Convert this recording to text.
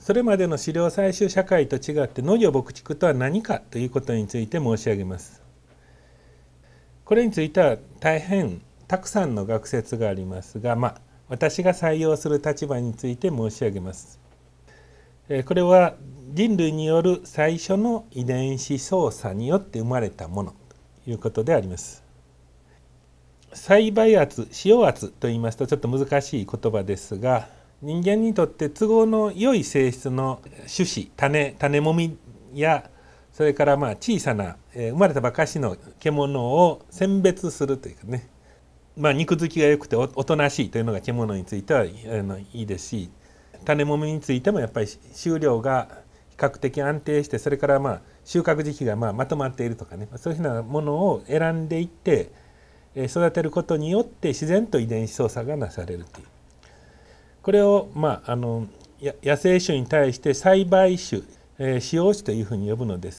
それまでの狩猟採集社会と違って農業牧畜とは何かということについて申し上げます。これについては大変たくさんの学説がありますが、まあ、私が採用する立場について申し上げます。これは人類による最初の遺伝子操作によって生まれたものということであります。栽培圧、使用圧と言いますとちょっと難しい言葉ですが、人間にとって都合の良い性質の種子種種もみやそれからまあ小さな、えー、生まれたばかしの獣を選別するというかね、まあ、肉付きが良くておおとなしいというのが獣についてはあのいいですし種もみについてもやっぱり収量が比較的安定してそれからまあ収穫時期がまあまとまっているとかねそういうふうなものを選んでいって、えー、育てることによって自然と遺伝子操作がなされるという。これを、まあ、あの野生種に対して栽培種、えー、使用種というふうに呼ぶのです。